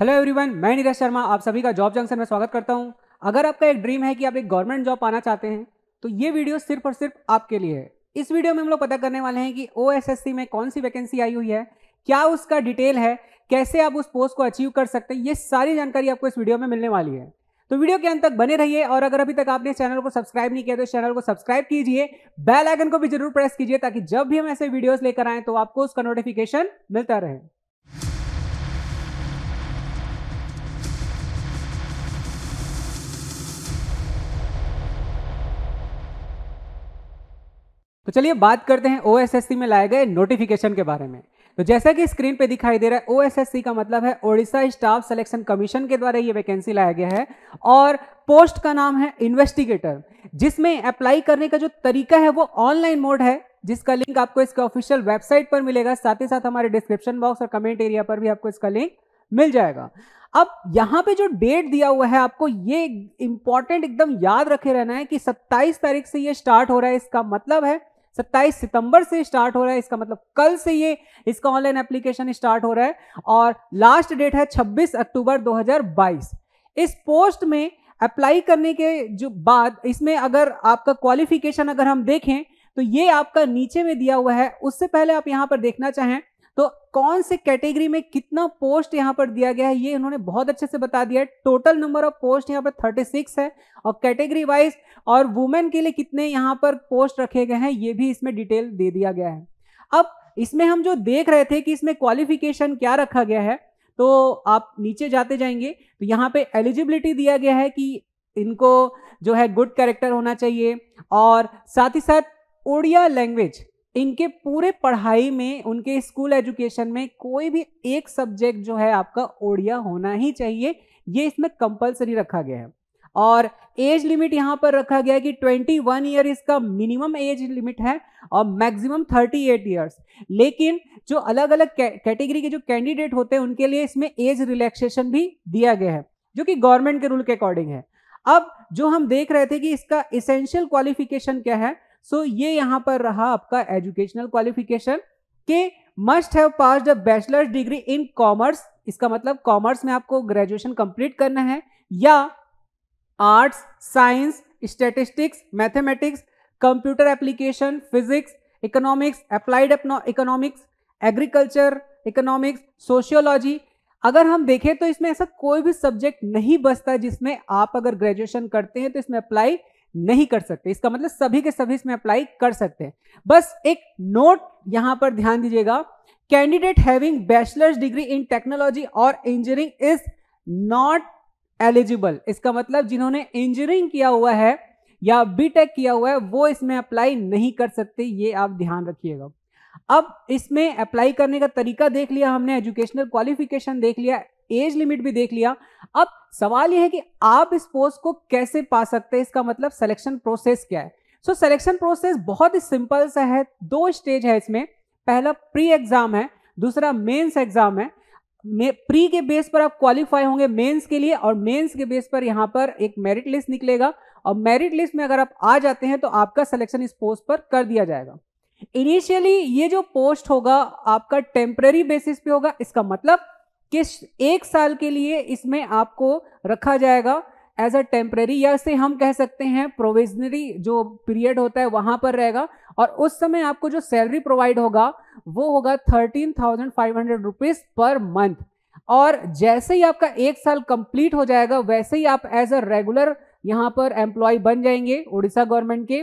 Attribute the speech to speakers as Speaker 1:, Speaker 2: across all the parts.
Speaker 1: hello everyone मैं नीरज शर्मा आप सभी का जॉब जंक्शन में स्वागत करता हूं अगर आपका एक ड्रीम है कि आप एक गवर्नमेंट जॉब पाना चाहते हैं तो ये वीडियो सिर्फ और सिर्फ आपके लिए है इस वीडियो में हम लोग पता करने वाले हैं कि ओ में कौन सी वैकेंसी आई हुई है क्या उसका डिटेल है कैसे आप उस पोस्ट को अचीव कर सकते हैं ये सारी जानकारी आपको इस वीडियो में मिलने वाली है तो वीडियो के अंत तक बने रहिए और अगर अभी तक आपने चैनल को सब्सक्राइब नहीं किया तो चैनल को सब्सक्राइब कीजिए बेल आइकन को भी जरूर प्रेस कीजिए ताकि जब भी हम ऐसे वीडियोस लेकर आए तो आपको उसका नोटिफिकेशन मिलता रहे तो चलिए बात करते हैं ओ में लाए गए नोटिफिकेशन के बारे में तो जैसा कि स्क्रीन पे दिखाई दे रहा है ओ का मतलब है ओडिशा स्टाफ सिलेक्शन कमीशन के द्वारा ये वैकेंसी लाया गया है और पोस्ट का नाम है इन्वेस्टिगेटर जिसमें अप्लाई करने का जो तरीका है वो ऑनलाइन मोड है जिसका लिंक आपको इसके ऑफिशियल वेबसाइट पर मिलेगा साथ ही साथ हमारे डिस्क्रिप्शन बॉक्स और कमेंट एरिया पर भी आपको इसका लिंक मिल जाएगा अब यहां पे जो डेट दिया हुआ है आपको ये इंपॉर्टेंट एकदम याद रखे रहना है कि 27 तारीख से ये स्टार्ट हो रहा है इसका मतलब है सत्ताईस सितंबर से स्टार्ट हो रहा है इसका मतलब कल से ये इसका ऑनलाइन एप्लीकेशन स्टार्ट हो रहा है और लास्ट डेट है 26 अक्टूबर 2022 इस पोस्ट में अप्लाई करने के जो बाद इसमें अगर आपका क्वालिफिकेशन अगर हम देखें तो ये आपका नीचे में दिया हुआ है उससे पहले आप यहाँ पर देखना चाहें तो कौन से कैटेगरी में कितना पोस्ट यहाँ पर दिया गया है ये इन्होंने बहुत अच्छे से बता दिया है टोटल नंबर ऑफ पोस्ट यहाँ पर 36 है और कैटेगरी वाइज और वुमेन के लिए कितने यहाँ पर पोस्ट रखे गए हैं ये भी इसमें डिटेल दे दिया गया है अब इसमें हम जो देख रहे थे कि इसमें क्वालिफिकेशन क्या रखा गया है तो आप नीचे जाते जाएंगे तो यहाँ पे एलिजिबिलिटी दिया गया है कि इनको जो है गुड कैरेक्टर होना चाहिए और साथ ही साथ ओडिया लैंग्वेज इनके पूरे पढ़ाई में उनके स्कूल एजुकेशन में कोई भी एक सब्जेक्ट जो है आपका ओडिया होना ही चाहिए ये इसमें कंपलसरी रखा गया है और एज लिमिट यहाँ पर रखा गया है कि 21 ईयर इसका मिनिमम एज लिमिट है और मैक्सिमम 38 इयर्स लेकिन जो अलग अलग कैटेगरी के जो कैंडिडेट होते हैं उनके लिए इसमें एज रिलैक्सेशन भी दिया गया है जो कि गवर्नमेंट के रूल के अकॉर्डिंग है अब जो हम देख रहे थे कि इसका इसेंशियल क्वालिफिकेशन क्या है सो so, ये यहाँ पर रहा आपका एजुकेशनल क्वालिफिकेशन के must have pass the bachelor's degree in commerce इसका मतलब कॉमर्स में आपको ग्रेजुएशन कंप्लीट करना है या arts science statistics mathematics computer application physics economics applied economics agriculture economics sociology अगर हम देखें तो इसमें ऐसा कोई भी सब्जेक्ट नहीं बचता जिसमें आप अगर ग्रेजुएशन करते हैं तो इसमें अप्लाई नहीं कर सकते इसका मतलब सभी के सभी इसमें अप्लाई कर सकते हैं बस एक नोट यहां पर ध्यान दीजिएगा candidate having bachelors degree in technology और इंजीनियरिंग इज नॉट एलिजिबल इसका मतलब जिन्होंने इंजीनियरिंग किया हुआ है या बीटेक किया हुआ है वो इसमें अप्लाई नहीं कर सकते ये आप ध्यान रखिएगा अब इसमें अप्लाई करने का तरीका देख लिया हमने एजुकेशनल क्वालिफिकेशन देख लिया एज लिमिट भी देख लिया अब सवाल यह है कि आप इस पोस्ट को कैसे पा सकते हैं इसका मतलब सिलेक्शन प्रोसेस क्या है सो सिलेक्शन प्रोसेस बहुत ही सिंपल सा है दो स्टेज है इसमें पहला प्री एग्जाम है दूसरा मेंस एग्जाम है प्री के बेस पर आप क्वालिफाई होंगे मेंस के लिए और मेंस के बेस पर यहाँ पर एक मेरिट लिस्ट निकलेगा और मेरिट लिस्ट में अगर आप आ जाते हैं तो आपका सिलेक्शन इस पोस्ट पर कर दिया जाएगा इनिशियली ये जो पोस्ट होगा आपका टेम्प्रेरी बेसिस पे होगा इसका मतलब कि एक साल के लिए इसमें आपको रखा जाएगा एज अ टेम्प्रेरी या से हम कह सकते हैं प्रोविजनरी जो पीरियड होता है वहां पर रहेगा और उस समय आपको जो सैलरी प्रोवाइड होगा वो होगा thirteen thousand five hundred rupees per month और जैसे ही आपका एक साल कंप्लीट हो जाएगा वैसे ही आप एज अ रेगुलर यहाँ पर एम्प्लॉय बन जाएंगे उड़ीसा गवर्नमेंट के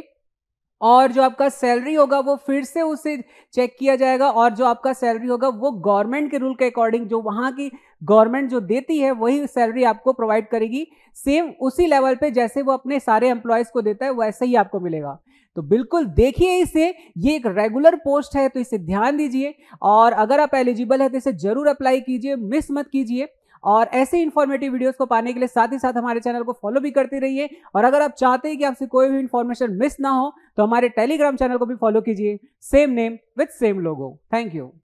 Speaker 1: और जो आपका सैलरी होगा वो फिर से उसे चेक किया जाएगा और जो आपका सैलरी होगा वो गवर्नमेंट के रूल के अकॉर्डिंग जो वहाँ की गवर्नमेंट जो देती है वही सैलरी आपको प्रोवाइड करेगी सेम उसी लेवल पे जैसे वो अपने सारे एम्प्लॉयज़ को देता है वैसे ही आपको मिलेगा तो बिल्कुल देखिए इसे ये एक रेगुलर पोस्ट है तो इसे ध्यान दीजिए और अगर आप एलिजिबल है तो इसे ज़रूर अप्लाई कीजिए मिस मत कीजिए और ऐसे इन्फॉर्मेटिव वीडियोस को पाने के लिए साथ ही साथ हमारे चैनल को फॉलो भी करते रहिए और अगर आप चाहते हैं कि आपसे कोई भी इन्फॉर्मेशन मिस ना हो तो हमारे टेलीग्राम चैनल को भी फॉलो कीजिए same name with same logo thank you